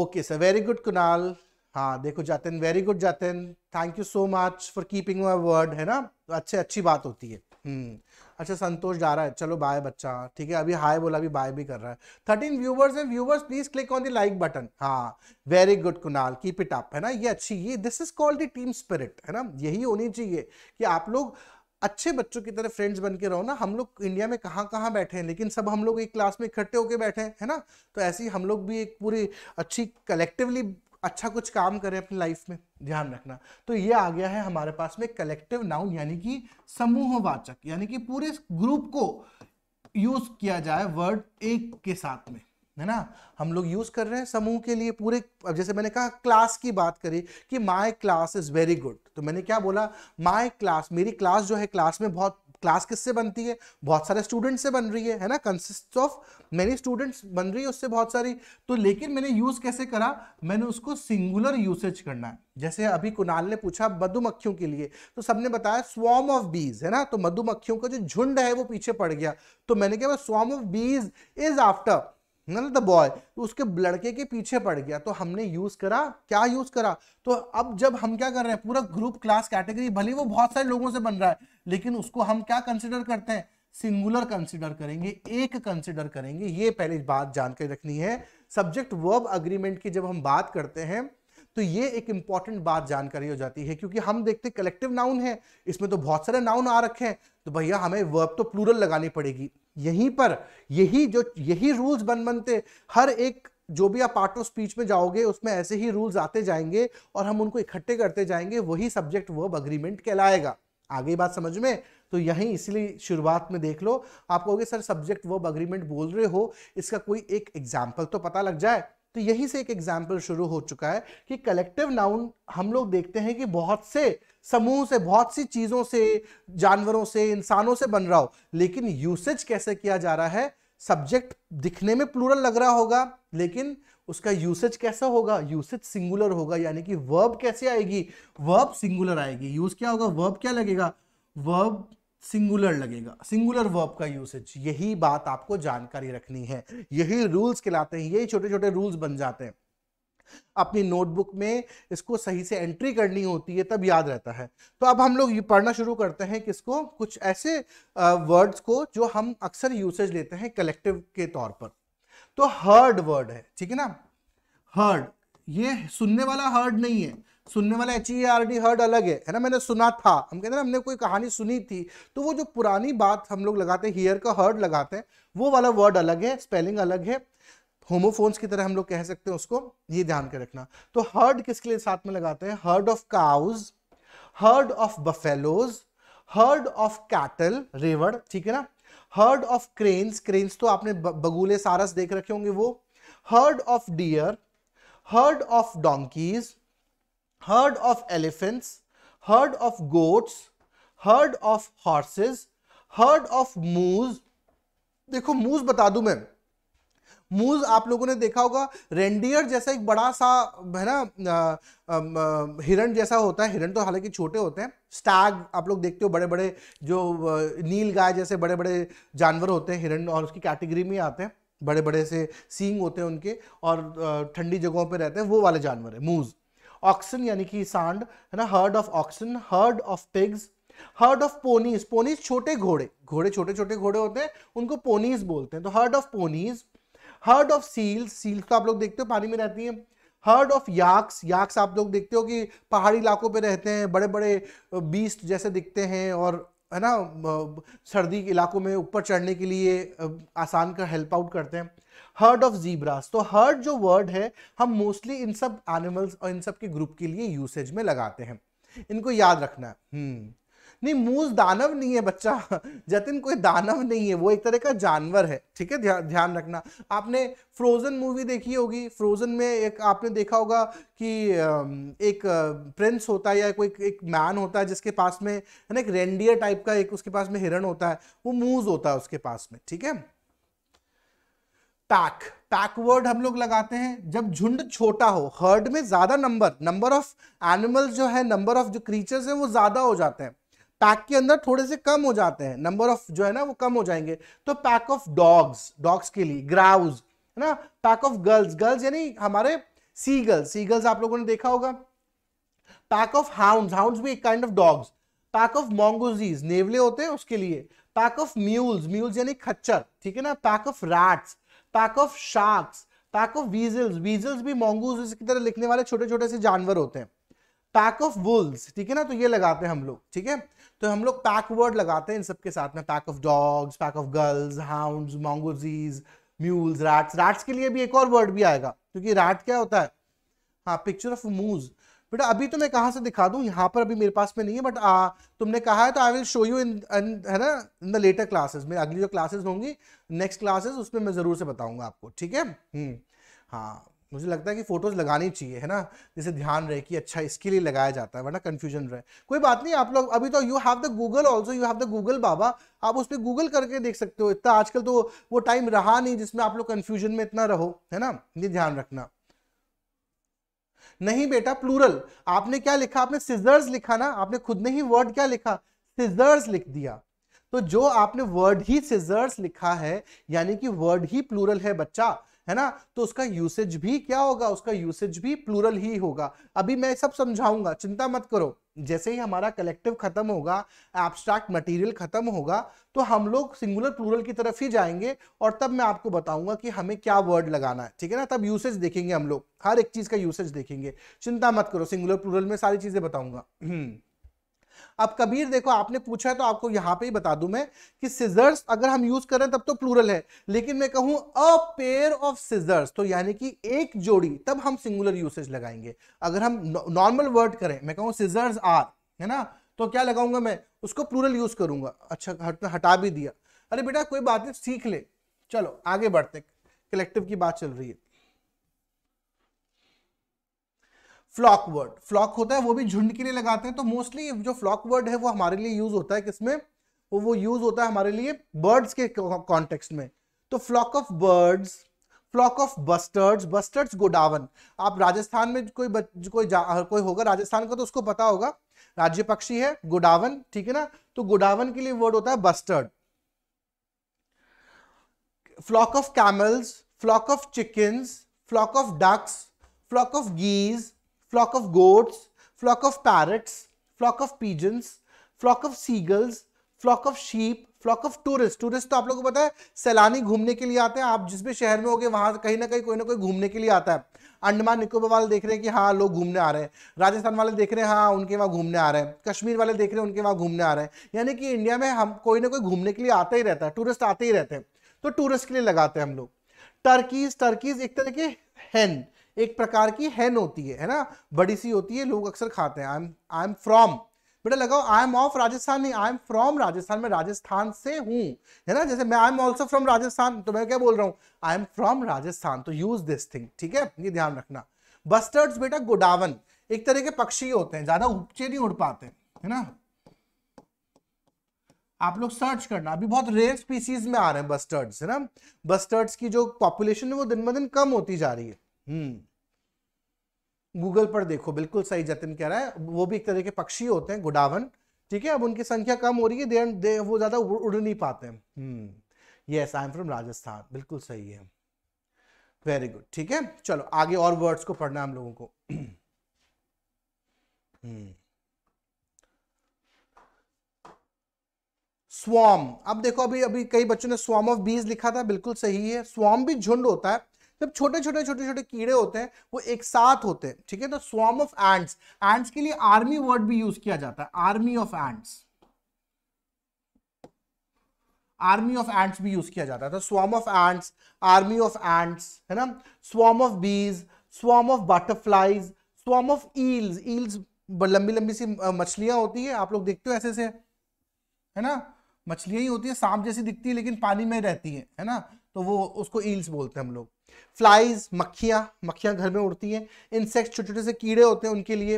okay sir very good Kunal हाँ देखो Jatin very good Jatin thank you so much for keeping my word है ना तो अच्छे अच्छी बात होती है हम्म। अच्छा संतोष जा रहा है चलो बाय बच्चा ठीक है अभी हाय बोला अभी बाय भी कर रहा है thirteen viewers and viewers please click on the like button हाँ very good Kunal keep it up है ना ये अच्छी ये this is called the team spirit है ना यही होनी चाहिए कि आप लोग अच्छे बच्चों की तरह फ्रेंड्स बन के रहो ना हम लोग इंडिया में कहाँ कहाँ बैठे हैं लेकिन सब हम लोग एक क्लास में इकट्ठे होके बैठे हैं है ना तो ऐसे ही हम लोग भी एक पूरी अच्छी कलेक्टिवली अच्छा कुछ काम करें अपनी लाइफ में ध्यान रखना तो ये आ गया है हमारे पास में कलेक्टिव नाउन यानी कि समूहवाचक यानी कि पूरे ग्रुप को यूज किया जाए वर्ड एक के साथ में है ना हम लोग यूज कर रहे हैं समूह के लिए पूरे अब जैसे मैंने कहा क्लास की बात करी कि my class is very good तो मैंने क्या बोला माय क्लास मेरी क्लास जो है क्लास में बहुत क्लास किससे बनती है बहुत सारे स्टूडेंट से बन रही है है ना कंसिस्ट ऑफ मेनी स्टूडेंट्स बन रही है उससे बहुत सारी तो लेकिन मैंने यूज कैसे करा मैंने उसको सिंगुलर यूसेज करना है जैसे अभी कुणाल ने पूछा मधुमक्खियों के लिए तो सबने बताया स्वॉम ऑफ बीज है ना तो मधुमक्खियों का जो झुंड है वो पीछे पड़ गया तो मैंने क्या swarm of bees is after ना द बॉय तो उसके लड़के के पीछे पड़ गया तो हमने यूज करा क्या यूज करा तो अब जब हम क्या कर रहे हैं पूरा ग्रुप क्लास कैटेगरी भले वो बहुत सारे लोगों से बन रहा है लेकिन उसको हम क्या कंसिडर करते हैं सिंगुलर कंसिडर करेंगे एक कंसिडर करेंगे ये पहले बात जानकारी रखनी है सब्जेक्ट वर्ब अग्रीमेंट की जब हम बात करते हैं तो ये एक इंपॉर्टेंट बात जानकारी हो जाती है क्योंकि हम देखते कलेक्टिव नाउन है इसमें तो बहुत सारे नाउन आ रखे हैं तो भैया हमें वर्ब तो प्लूरल लगानी पड़ेगी यहीं पर यही जो यही रूल्स बन बनते हर एक जो भी आप पार्ट ऑफ स्पीच में जाओगे उसमें ऐसे ही रूल्स आते जाएंगे और हम उनको इकट्ठे करते जाएंगे वही सब्जेक्ट वर्ब अग्रीमेंट कहलाएगा आगे बात समझ में तो यहीं इसलिए शुरुआत में देख लो आप कहोगे सर सब्जेक्ट वर्ब अग्रीमेंट बोल रहे हो इसका कोई एक एग्जाम्पल तो पता लग जाए तो यहीं से एक एग्जाम्पल शुरू हो चुका है कि कलेक्टिव नाउन हम लोग देखते हैं कि बहुत से समूह से बहुत सी चीजों से जानवरों से इंसानों से बन रहा हो लेकिन यूसेज कैसे किया जा रहा है सब्जेक्ट दिखने में प्लूरल लग रहा होगा लेकिन उसका यूसेज कैसा होगा यूसेज सिंगुलर होगा यानी कि वर्ब कैसे आएगी वर्ब सिंगुलर आएगी यूज क्या होगा वर्ब क्या लगेगा वर्ब सिंगुलर लगेगा सिंगुलर वर्ब का यूसेज यही बात आपको जानकारी रखनी है यही रूल्स कहलाते हैं यही छोटे छोटे रूल्स बन जाते हैं अपनी नोटबुक में इसको सही से एंट्री करनी होती है तब याद रहता है तो अब हम लोग ये पढ़ना शुरू करते हैं किसको कुछ ऐसे वर्ड्स को जो हम अक्सर यूसेज लेते हैं कलेक्टिव के तौर पर तो हर्ड वर्ड है ठीक है ना हर्ड ये सुनने वाला हर्ड नहीं है सुनने वाला H E R D herd अलग है है ना मैंने सुना था हम कहते हैं हमने कोई कहानी सुनी थी तो वो जो पुरानी बात हम लोग लगाते हैं हियर का हर्ड लगाते हैं वो वाला वर्ड अलग है स्पेलिंग अलग है होमोफोन्स की तरह हम लोग कह सकते हैं उसको ये ध्यान के रखना तो हर्ड किसके लिए साथ में लगाते हैं herd of cows herd of buffaloes herd of cattle रेवड़ ठीक है ना हर्ड ऑफ क्रेन्स क्रेन्स तो आपने बगुले सारस देख रखे होंगे वो herd of deer herd of donkeys herd of elephants, herd of goats, herd of horses, herd of moose. देखो मूज बता दूं मैं मूज आप लोगों ने देखा होगा रेंडियर जैसा एक बड़ा सा है ना हिरण जैसा होता है हिरण तो हालांकि छोटे होते हैं स्टैग आप लोग देखते हो बड़े बड़े जो नील गाय जैसे बड़े बड़े जानवर होते हैं हिरण और उसकी कैटेगरी में आते हैं बड़े बड़े से सींग होते हैं उनके और ठंडी जगहों पर रहते हैं वो वाले जानवर है मूज़ ऑक्सन यानी कि सांड है ना herd of oxen herd of pigs herd of ponies ponies छोटे घोड़े घोड़े छोटे छोटे घोड़े होते हैं उनको पोनीज बोलते हैं तो herd of ponies herd of seals seals तो आप लोग देखते हो पानी में रहती हैं हर्ड ऑफ याक्स याक्स आप लोग देखते हो कि पहाड़ी इलाकों पे रहते हैं बड़े बड़े बीस्ट जैसे दिखते हैं और है ना सर्दी के इलाकों में ऊपर चढ़ने के लिए आसान का हेल्प आउट करते हैं हर्ड ऑफ जीब्रास तो हर्ड जो वर्ड है हम मोस्टली इन सब एनिमल्स और इन सब के ग्रुप के लिए यूसेज में लगाते हैं इनको याद रखना है हम्म। नहीं मूज दानव नहीं है बच्चा जतिन कोई दानव नहीं है वो एक तरह का जानवर है ठीक है ध्या, ध्यान रखना आपने फ्रोजन मूवी देखी होगी फ्रोजन में एक आपने देखा होगा कि एक प्रिंस होता है या कोई एक मैन होता है जिसके पास में है ना एक रेंडियर टाइप का एक उसके पास में हिरण होता है वो मूज होता है उसके पास में ठीक है पैक पैकवर्ड हम लोग लगाते हैं जब झुंड छोटा हो हर्ड में ज्यादा नंबर नंबर ऑफ एनिमल्स जो है नंबर ऑफ जो क्रीचर्स हैं वो ज्यादा हो जाते हैं पैक के अंदर थोड़े से कम हो जाते हैं नंबर ऑफ जो है ना वो कम हो जाएंगे तो पैक ऑफ डॉग्स डॉग्स के लिए ग्राउज है ना पैक ऑफ गर्ल्स गर्ल्स यानी हमारे सी सीगल्स आप लोगों ने देखा होगा पैक ऑफ हाउंड हाउंड भी एक kind of dogs pack of mongooses नेवले होते हैं उसके लिए पैक ऑफ म्यूल्स म्यूल्स यानी खच्चर ठीक है ना pack of rats pack of sharks pack of weasels weasels भी मोंगूज की तरह लिखने वाले छोटे छोटे से जानवर होते हैं पैक ऑफ वुल्स ठीक है ना तो ये लगाते हैं हम लोग ठीक है तो हम लोग पैक वर्ड लगाते हैं इन सबके साथ में pack of dogs pack of girls hound mongooses mules rats rats के लिए भी एक और वर्ड भी आएगा क्योंकि रैट क्या होता है हाँ पिक्चर ऑफ मूज बेटा अभी तो मैं कहाँ से दिखा दूँ यहाँ पर अभी मेरे पास में नहीं है बट आ, तुमने कहा है तो I will show you in है ना इन द लेटर क्लासेस मेरी अगली जो क्लासेस होंगी नेक्स्ट क्लासेस उसमें मैं ज़रूर से बताऊँगा आपको ठीक है हम्म, हाँ मुझे लगता है कि फोटोज लगानी चाहिए है ना जिसे ध्यान रहे कि अच्छा इसके लिए लगाया जाता है वरना कंफ्यूजन रहे कोई बात नहीं आप लोग अभी तो you have the Google also you have the Google बाबा आप उस पर गूगल करके देख सकते हो इतना आजकल तो वो टाइम रहा नहीं जिसमें आप लोग कन्फ्यूजन में इतना रहो है ना ये ध्यान रखना नहीं बेटा प्लूरल आपने क्या लिखा आपने सिजर्स लिखा ना आपने खुद ने ही वर्ड क्या लिखा सिजर्स लिख दिया तो जो आपने वर्ड ही सिजर्स लिखा है यानी कि वर्ड ही प्लूरल है बच्चा है ना तो उसका यूसेज भी क्या होगा उसका यूसेज भी प्लूरल ही होगा अभी मैं सब समझाऊंगा चिंता मत करो जैसे ही हमारा कलेक्टिव खत्म होगा एब्स्ट्रैक्ट मटेरियल खत्म होगा तो हम लोग सिंगुलर प्लूरल की तरफ ही जाएंगे और तब मैं आपको बताऊंगा कि हमें क्या वर्ड लगाना है ठीक है ना तब यूसेज देखेंगे हम लोग हर एक चीज का यूसेज देखेंगे चिंता मत करो सिंगुलर प्लूरल में सारी चीजें बताऊंगा हम्म। अब कबीर देखो आपने पूछा है तो आपको यहाँ पे ही बता दूं मैं कि सीजर्स अगर हम यूज करें तब तो प्लूरल है लेकिन मैं कहूं अ पेयर ऑफ सीजर्स तो यानी कि एक जोड़ी तब हम सिंगुलर यूसेज लगाएंगे अगर हम नॉर्मल वर्ड करें मैं कहूँ सीजर्स आर है ना तो क्या लगाऊंगा मैं उसको प्लूरल यूज करूंगा अच्छा हट, हटा भी दिया अरे बेटा कोई बात नहीं सीख ले चलो आगे बढ़ते कलेक्टिव की बात चल रही है फ्लॉक वर्ड फ्लॉक होता है वो भी झुंड के लिए लगाते हैं तो मोस्टली जो फ्लॉक वर्ड है वो हमारे लिए यूज होता है किसमें वो वो यूज होता है हमारे लिए बर्ड्स के कॉन्टेक्स्ट में तो flock of birds flock of bustards bustards गोडावन आप राजस्थान में कोई कोई कोई होगा राजस्थान का तो उसको पता होगा राज्य पक्षी है गोडावन ठीक है ना तो गोडावन के लिए वर्ड होता है bustard flock of camels flock of chickens flock of ducks flock of geese flock of goats, flock of parrots, flock of pigeons, flock of seagulls, flock of sheep flock of tourist tourist तो आप लोगों को पता है सैलानी घूमने के लिए आते हैं आप जिस भी शहर में हो गए वहां कहीं ना कहीं कोई ना कोई घूमने के लिए आता है अंडमान निकोबार वाले देख रहे हैं कि हाँ लोग घूमने आ रहे हैं राजस्थान वाले देख रहे हैं हाँ उनके वहाँ घूमने आ रहे हैं कश्मीर वाले देख रहे हैं उनके वहाँ घूमने आ रहे हैं यानी कि इंडिया में हम कोई ना कोई घूमने के लिए आता ही रहता है टूरिस्ट आते ही रहते हैं तो टूरिस्ट के लिए लगाते हैं हम लोग टर्कीज टर्कीज एक तरह के हैं एक प्रकार की हैन होती है है ना बड़ी सी होती है लोग अक्सर खाते हैं I am I am from बेटा लगाओ आई एम ऑफ राजस्थान नहीं आई एम फ्रॉम राजस्थान मैं राजस्थान से हूँ है ना जैसे मैं I am also from Rajasthan तो मैं क्या बोल रहा हूँ आई एम फ्रॉम राजस्थान तो यूज दिस थिंग ठीक है ये ध्यान रखना बस्टर्ड्स बेटा गोडावन एक तरह के पक्षी होते हैं ज्यादा ऊंचे नहीं उड़ पाते है ना आप लोग सर्च करना अभी बहुत रेयर स्पीसीज में आ रहे हैं बस्टर्ड्स है ना बस्टर्ड्स की जो पॉपुलेशन है वो दिन ब दिन कम होती जा रही है हम्म गूगल पर देखो बिल्कुल सही जतिन कह रहा है वो भी एक तरह के पक्षी होते हैं गुडावन ठीक है अब उनकी संख्या कम हो रही है दे, दे वो ज्यादा उड़ नहीं पाते हैं yes I am from Rajasthan बिल्कुल सही है वेरी गुड ठीक है चलो आगे और वर्ड्स को पढ़ना हम लोगों को स्वाम हम्म। अब देखो अभी अभी कई बच्चों ने स्वाम ऑफ बीज लिखा था बिल्कुल सही है स्वाम भी झुंड होता है जब छोटे छोटे छोटे छोटे कीड़े होते हैं वो एक साथ होते हैं ठीक है तो स्वाम ऑफ एंड्स एंड्स के लिए आर्मी वर्ड भी यूज किया जाता है army of ants army of ants भी यूज किया जाता तो swarm of ants army of ants है ना swarm of bees swarm of butterflies swarm of eels eels लंबी लंबी सी मछलियां होती है आप लोग देखते हो ऐसे से है ना मछलियां ही होती है सांप जैसी दिखती है लेकिन पानी में रहती है है ना तो वो उसको ईल्स बोलते हैं हम लोग फ्लाइज मक्खियाँ मक्खियाँ घर में उड़ती हैं इंसेक्ट्स छोटे छोटे से कीड़े होते हैं उनके लिए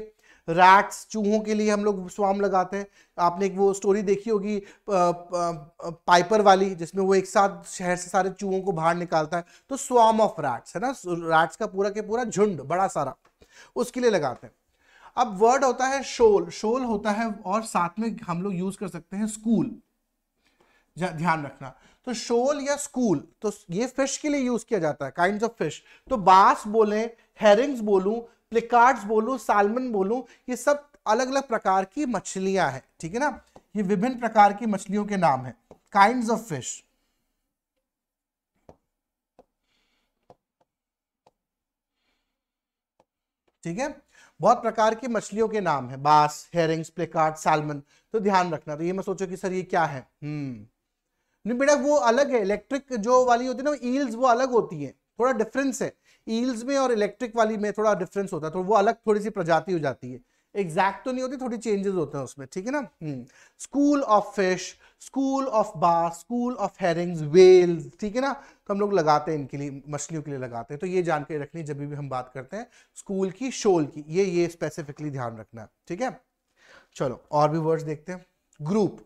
रैट्स चूहों के लिए हम लोग स्वाम लगाते हैं आपने एक वो स्टोरी देखी होगी पाइपर वाली जिसमें वो एक साथ शहर से सारे चूहों को बाहर निकालता है तो स्वाम ऑफ रैट्स है ना रैट्स का पूरा के पूरा झुंड बड़ा सारा उसके लिए लगाते हैं अब वर्ड होता है शोल शोल होता है और साथ में हम लोग यूज कर सकते हैं स्कूल ध्यान रखना तो शोल या स्कूल तो ये फिश के लिए यूज किया जाता है काइंड ऑफ फिश तो बास बोले हेरिंग्स बोलूं प्लिकार्ड्स बोलूं सालमन बोलूं ये सब अलग अलग प्रकार की मछलियां हैं ठीक है ना ये विभिन्न प्रकार की मछलियों के नाम है काइंड ऑफ फिश ठीक है बहुत प्रकार की मछलियों के नाम है बास हेरिंग्स प्लेकार्ड सालमन तो ध्यान रखना तो ये मैं सोचो कि सर ये क्या है हम्म नहीं बेटा वो अलग है इलेक्ट्रिक जो वाली होती है ना ईल्स वो अलग होती है थोड़ा डिफरेंस है ईल्स में और इलेक्ट्रिक वाली में थोड़ा डिफरेंस होता है तो वो अलग थोड़ी सी प्रजाति हो जाती है एग्जैक्ट तो नहीं होती थोड़ी चेंजेस होते हैं उसमें ठीक है ना school of fish school of bass school of herrings whales ठीक है ना तो हम लोग लगाते हैं इनके लिए मछलियों के लिए लगाते हैं तो ये जानकारी रखनी जब भी हम बात करते हैं स्कूल की शोल की ये ये स्पेसिफिकली ध्यान रखना ठीक है चलो और भी वर्ड्स देखते हैं ग्रुप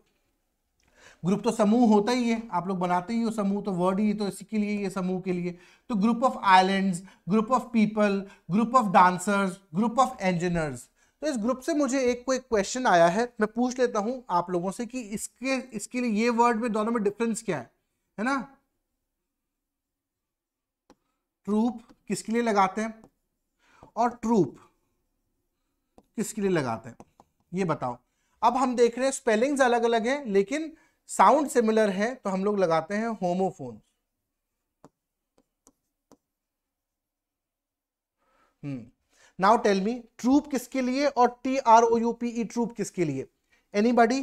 ग्रुप तो समूह होता ही है आप लोग बनाते ही हो समूह तो वर्ड ही तो इसी के लिए ये समूह के लिए तो group of islands group of people group of dancers group of engineers तो इस ग्रुप से मुझे एक कोई क्वेश्चन आया है मैं पूछ लेता हूँ आप लोगों से कि इसके इसके लिए ये वर्ड में दोनों में डिफरेंस क्या है है ना ट्रूप किसके लिए लगाते हैं और ट्रूप किसके लिए लगाते हैं ये बताओ अब हम देख रहे हैं स्पेलिंग्स अलग अलग हैं लेकिन साउंड सिमिलर है तो हम लोग लगाते हैं homophone hmm, now tell me troupe किसके लिए और T R O U P troupe किसके लिए एनी बॉडी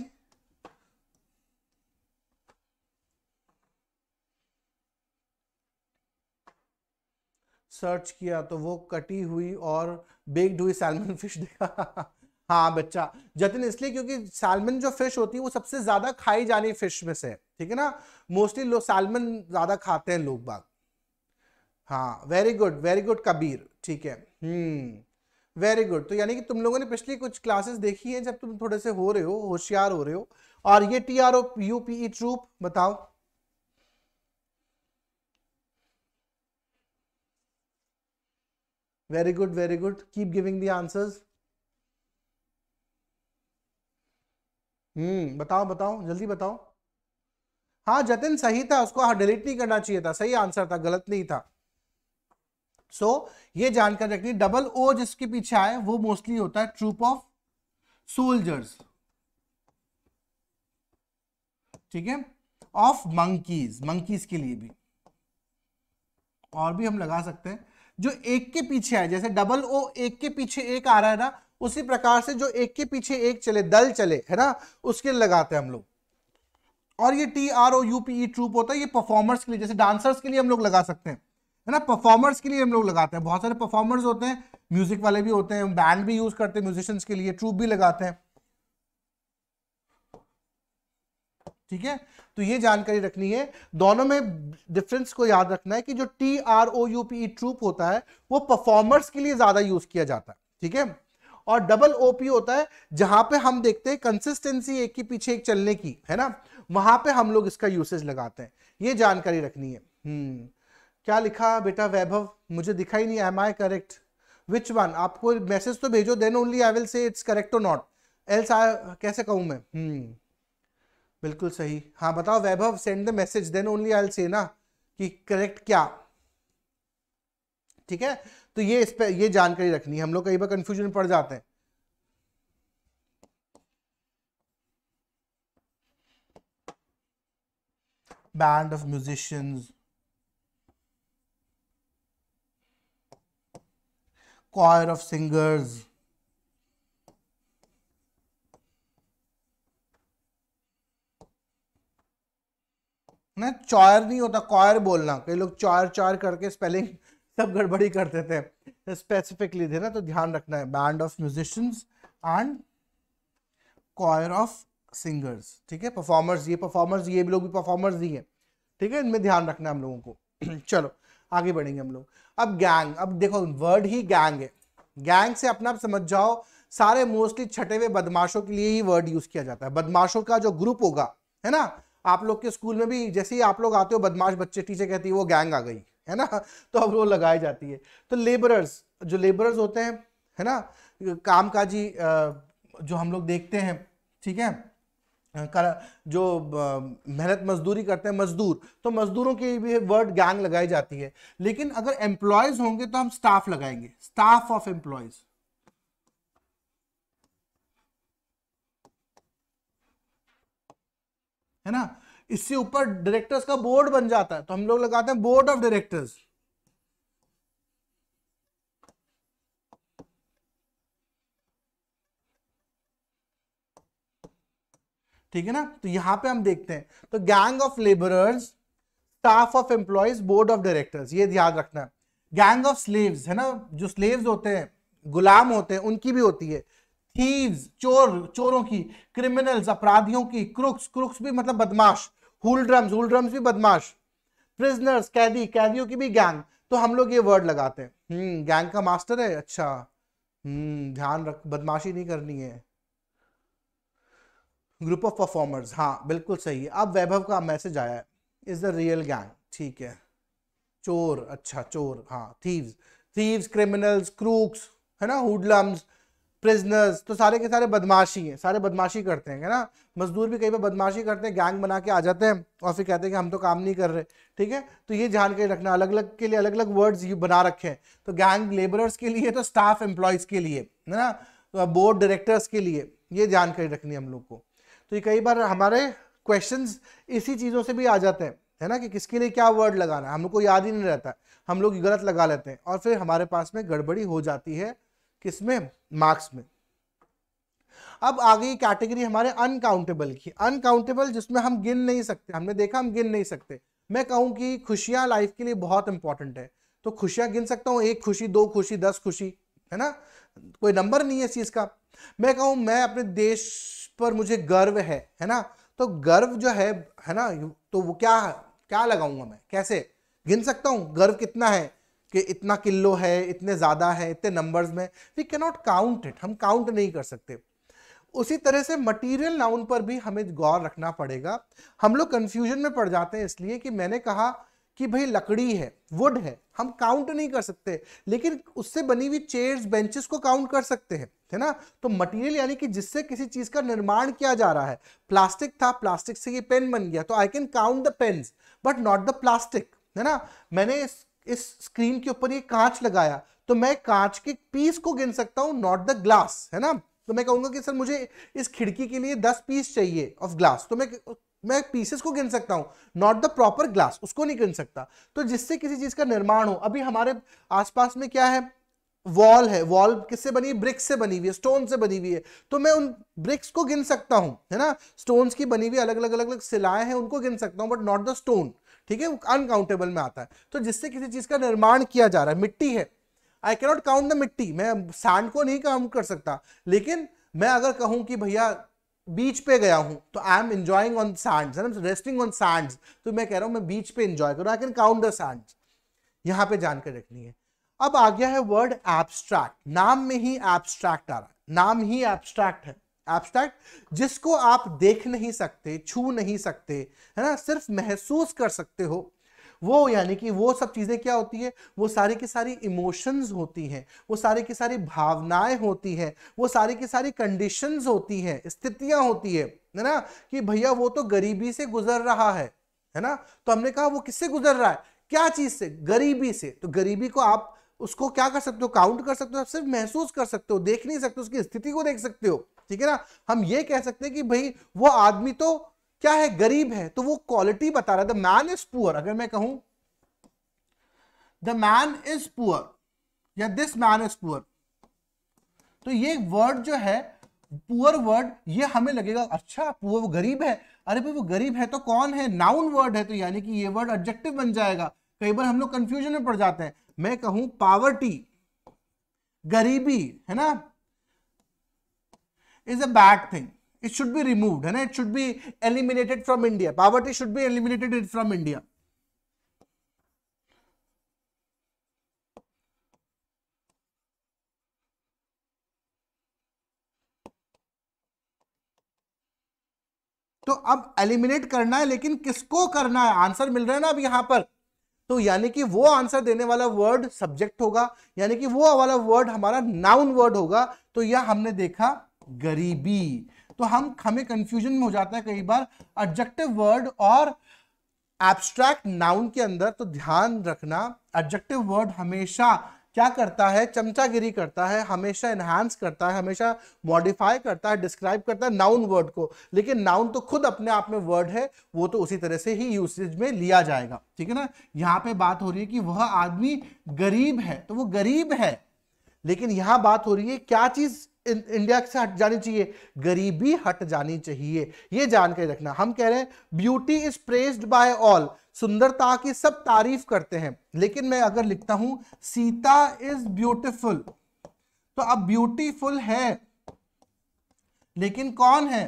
सर्च किया तो वो कटी हुई और बेक्ड हुई सैलमन फिश देखा हाँ बच्चा जतिन इसलिए क्योंकि सालमन जो फिश होती है वो सबसे ज्यादा खाई जानी फिश में से ठीक है ना मोस्टली लोग सालमन ज्यादा खाते हैं लोग बाग हाँ very good very good Kabir ठीक है हम्म वेरी गुड तो यानी कि तुम लोगों ने पिछली कुछ क्लासेस देखी हैं जब तुम थोड़े से हो रहे हो होशियार हो रहे हो और ये T R O U P E troupe बताओ very good very good keep giving the answers hmm बताओ बताओ जल्दी बताओ हाँ जतिन सही था उसको हाँ डिलीट नहीं करना चाहिए था सही आंसर था गलत नहीं था सो so, ये जानकारी रखनी डबल ओ जिसके पीछे आए वो मोस्टली होता है ट्रूप ऑफ सोल्जर्स ठीक है ऑफ मंकीज मंकीज के लिए भी और भी हम लगा सकते हैं जो एक के पीछे आए जैसे डबल ओ एक के पीछे एक आ रहा है ना उसी प्रकार से जो एक के पीछे एक चले दल चले है ना उसके लगाते हैं हम लोग और ये T R O U P E troupe होता है ये परफॉर्मर्स के लिए जैसे डांसर्स के लिए हम लोग लगा सकते हैं है ना परफॉर्मर्स के लिए हम लोग लगाते हैं बहुत सारे परफॉर्मर्स होते हैं म्यूजिक वाले भी होते हैं बैंड भी यूज करते हैं म्यूजिशियंस के लिए ट्रूप भी लगाते हैं ठीक है तो ये जानकारी रखनी है दोनों में डिफरेंस को याद रखना है कि जो T R O U P E troupe होता है वो परफॉर्मर्स के लिए ज्यादा यूज किया जाता है ठीक है और डबल ओपी होता है जहां पे हम देखते हैं कंसिस्टेंसी एक के पीछे एक चलने की है ना वहां पे हम लोग इसका यूसेज लगाते हैं ये जानकारी रखनी है हम्म क्या लिखा बेटा वैभव मुझे दिखाई नहीं am I correct which one आपको मैसेज तो भेजो then only I will say it's correct और नॉट एल्स आई कैसे कहूँ मैं हम्म बिल्कुल सही हाँ बताओ Vaibhav send the message then only I will say ना कि करेक्ट क्या ठीक है तो ये इस पर ये जानकारी रखनी है हम लोग कई बार कंफ्यूजन में पड़ जाते हैं band of musicians choir of singers ना चॉयर नहीं होता क्वायर बोलना कई लोग चॉयर चॉयर करके स्पेलिंग सब गड़बड़ी करते थे स्पेसिफिकली देना तो ध्यान रखना है band of musicians and choir of singers ठीक है परफॉर्मर्स ये परफॉर्मर्स ये भी लोग भी परफॉर्मर्स ही हैं ठीक है इनमें ध्यान रखना है हम लोगों को चलो आगे बढ़ेंगे हम लोग अब गैंग अब देखो वर्ड ही गैंग है गैंग से अपना आप समझ जाओ सारे मोस्टली छठे हुए बदमाशों के लिए ही वर्ड यूज किया जाता है बदमाशों का जो ग्रुप होगा है ना आप लोग के स्कूल में भी जैसे ही आप लोग आते हो बदमाश बच्चे टीचर कहती है वो गैंग आ गई है ना तो अब वो लगाई जाती है तो लेबरर्स जो लेबरर्स होते हैं है ना कामकाजी जो हम लोग देखते हैं ठीक है जो मेहनत मजदूरी करते हैं मजदूर तो मजदूरों के भी वर्ड गैंग लगाई जाती है लेकिन अगर एम्प्लॉयज होंगे तो हम स्टाफ लगाएंगे स्टाफ ऑफ एम्प्लॉयज है ना इससे ऊपर डायरेक्टर्स का बोर्ड बन जाता है तो हम लोग लगाते हैं बोर्ड ऑफ डायरेक्टर्स ठीक है ना तो यहां पे हम देखते हैं तो gang of labourers staff of employees board of directors ये याद रखना गैंग ऑफ स्लेव्स है ना जो स्लेव्स होते हैं गुलाम होते हैं उनकी भी होती है थीव्स चोर चोरों की क्रिमिनल्स अपराधियों की क्रुक्स क्रुक्स भी मतलब बदमाश हुल ड्रम्स भी बदमाश प्रिजनर्स कैदी कैदियों की भी गैंग तो हम लोग ये वर्ड लगाते हैं हम्म गैंग का मास्टर है अच्छा हम्म ध्यान रख बदमाशी नहीं करनी है ग्रुप ऑफ परफॉर्मर्स हाँ बिल्कुल सही है अब वैभव का मैसेज आया है इज द रियल गैंग ठीक है चोर अच्छा चोर हाँ थीव्स थीव्स क्रिमिनल्स क्रूक्स है ना हुडलम्स प्रिजनर्स तो सारे के सारे बदमाशी हैं सारे बदमाशी करते हैं ना मजदूर भी कई बार बदमाशी करते हैं गैंग बना के आ जाते हैं और फिर कहते हैं कि हम तो काम नहीं कर रहे ठीक है तो ये के रखना अलग अलग के लिए अलग अलग वर्ड्स ये बना रखे हैं तो गैंग लेबरर्स के लिए तो स्टाफ एम्प्लॉयज़ के लिए है ना तो बोर्ड डायरेक्टर्स के लिए ये जानकारी रखनी है हम लोग को तो ये कई बार हमारे क्वेश्चन इसी चीज़ों से भी आ जाते हैं है ना कि किसके लिए क्या वर्ड लगाना है हम लोग को याद ही नहीं रहता हम लोग गलत लगा लेते हैं और फिर हमारे पास में गड़बड़ी हो जाती है किसमें मार्क्स में अब आ गई कैटेगरी हमारे अनकाउंटेबल की अनकाउंटेबल जिसमें हम गिन नहीं सकते हमने देखा हम गिन नहीं सकते मैं कहूं कि खुशियां लाइफ के लिए बहुत इंपॉर्टेंट है तो खुशियां गिन सकता हूँ एक खुशी दो खुशी दस खुशी है ना कोई नंबर नहीं है इस चीज़ का मैं कहूं मैं अपने देश पर मुझे गर्व है है ना तो गर्व जो है है ना तो वो क्या क्या लगाऊंगा मैं कैसे गिन सकता हूँ गर्व कितना है कि इतना किलो है इतने ज़्यादा है इतने नंबर्स में वी कैनॉट काउंट इट हम काउंट नहीं कर सकते उसी तरह से मटेरियल नाउन पर भी हमें गौर रखना पड़ेगा हम लोग कन्फ्यूजन में पड़ जाते हैं इसलिए कि मैंने कहा कि भाई लकड़ी है वुड है हम काउंट नहीं कर सकते लेकिन उससे बनी हुई चेयर्स बेंचेस को काउंट कर सकते हैं है ना तो मटेरियल यानी कि जिससे किसी चीज का निर्माण किया जा रहा है प्लास्टिक था प्लास्टिक से ये पेन बन गया तो I can count the pens but not the plastic है ना मैंने इस स्क्रीन के ऊपर ये कांच लगाया तो मैं कांच के पीस को गिन सकता हूँ नॉट द ग्लास है ना तो मैं कहूंगा कि सर मुझे इस खिड़की के लिए दस पीस चाहिए ऑफ ग्लास तो मैं मैं पीसेस को गिन सकता हूँ नॉट द प्रॉपर ग्लास उसको नहीं गिन सकता तो जिससे किसी चीज का निर्माण हो अभी हमारे आसपास में क्या है वॉल है वॉल किससे बनी ब्रिक्स से बनी हुई है स्टोन से बनी हुई है तो मैं उन ब्रिक्स को गिन सकता हूँ है ना स्टोन्स की बनी हुई अलग अलग अलग अलग सिलाएं हैं उनको गिन सकता हूँ बट नॉट द स्टोन ठीक है अनकाउंटेबल में आता है तो जिससे किसी चीज का निर्माण किया जा रहा है मिट्टी है आई कैनॉट काउंट द मिट्टी मैं सैंड को नहीं काउंट कर सकता लेकिन मैं अगर कहूं कि भैया बीच पे गया हूं तो I am enjoying on sand resting on sand तो मैं कह रहा हूं मैं बीच पे एंजॉय करूं I can count the sand यहां पे जानकर रखनी है अब आ गया है वर्ड एब्स्ट्रैक्ट नाम में ही एब्स्ट्रैक्ट आ रहा है नाम ही एब्स्ट्रैक्ट है एब्स्ट्रैक्ट जिसको आप देख नहीं सकते छू नहीं सकते है ना सिर्फ महसूस कर सकते हो वो यानी कि वो सब चीज़ें क्या होती है वो सारी की सारी इमोशंस होती हैं वो सारी की सारी भावनाएं होती हैं वो सारी की सारी कंडीशंस होती हैं स्थितियां होती है है ना कि भैया वो तो गरीबी से गुजर रहा है है ना तो हमने कहा वो किससे गुजर रहा है क्या चीज़ से गरीबी से तो गरीबी को आप उसको क्या कर सकते हो काउंट कर सकते हो आप सिर्फ महसूस कर सकते हो देख नहीं सकते उसकी स्थिति को देख सकते हो ठीक है ना हम ये कह सकते हैं कि भाई वो आदमी तो क्या है गरीब है तो वो क्वालिटी बता रहा है द मैन इज पुअर अगर मैं कहूं द मैन इज पुअर या दिस मैन इज पुअर तो ये वर्ड जो है पुअर वर्ड ये हमें लगेगा अच्छा पुअर वो गरीब है अरे भाई वो गरीब है तो कौन है नाउन वर्ड है तो यानी कि ये वर्ड ऑब्जेक्टिव बन जाएगा कई बार हम लोग कंफ्यूजन में पड़ जाते हैं मैं कहूं पावर्टी गरीबी है ना is a bad thing it should be remove है ना it should be eliminated from India poverty should be eliminated from India तो अब एलिमिनेट करना है लेकिन किसको करना है आंसर मिल रहा है ना अब यहां पर तो यानी कि वो आंसर देने वाला वर्ड सब्जेक्ट होगा यानी कि वो वाला वर्ड हमारा नाउन वर्ड होगा तो यह हमने देखा गरीबी तो हम हमें कंफ्यूजन में हो जाता है कई बार एडजेक्टिव वर्ड और एब्स्ट्रैक्ट नाउन के अंदर तो ध्यान रखना एडजेक्टिव वर्ड हमेशा क्या करता है चमचागिरी करता है हमेशा इन्हांस करता है हमेशा मॉडिफाई करता है डिस्क्राइब करता है नाउन वर्ड को लेकिन नाउन तो खुद अपने आप में वर्ड है वो तो उसी तरह से ही यूसेज में लिया जाएगा ठीक है ना यहाँ पे बात हो रही है कि वह आदमी गरीब है तो वो गरीब है लेकिन यहाँ बात हो रही है क्या चीज इंडिया से हट जानी चाहिए गरीबी हट जानी चाहिए यह जानकारी रखना हम कह रहे हैं beauty is praised by all सुंदरता की सब तारीफ करते हैं लेकिन मैं अगर लिखता हूं सीता इज ब्यूटिफुल तो अब ब्यूटीफुल है लेकिन कौन है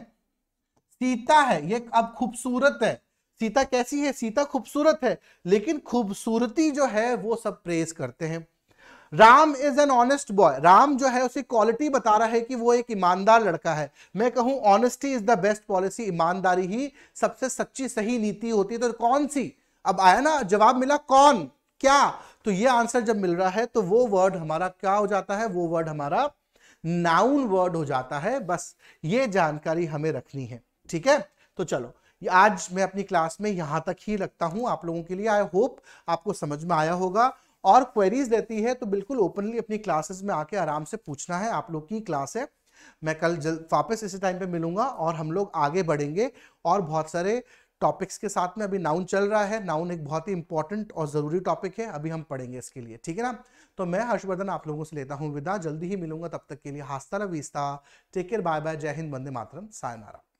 सीता है ये अब खूबसूरत है सीता कैसी है सीता खूबसूरत है लेकिन खूबसूरती जो है वो सब प्रेस करते हैं Ram is an honest boy Ram जो है उसकी क्वालिटी बता रहा है कि वो एक ईमानदार लड़का है मैं कहूं honesty is the best policy ईमानदारी ही सबसे सच्ची सही नीति होती है तो कौन सी अब आया ना जवाब मिला कौन क्या तो ये आंसर जब मिल रहा है तो वो वर्ड हमारा क्या हो जाता है वो वर्ड हमारा नाउन वर्ड हो जाता है बस ये जानकारी हमें रखनी है ठीक है तो चलो आज मैं अपनी क्लास में यहां तक ही रखता हूं आप लोगों के लिए आई होप आपको समझ में आया होगा और क्वेरीज रहती है तो बिल्कुल ओपनली अपनी क्लासेस में आके आराम से पूछना है आप लोग की क्लास है मैं कल जल्द वापस इसी टाइम पे मिलूंगा और हम लोग आगे बढ़ेंगे और बहुत सारे टॉपिक्स के साथ में अभी नाउन चल रहा है नाउन एक बहुत ही इंपॉर्टेंट और ज़रूरी टॉपिक है अभी हम पढ़ेंगे इसके लिए ठीक है ना तो मैं हर्षवर्धन आप लोगों से लेता हूँ विदा जल्दी ही मिलूंगा तब तक के लिए हास्ता रवीस्ता टेक केयर बाय बाय जय हिंद वंदे मातरम सायनारा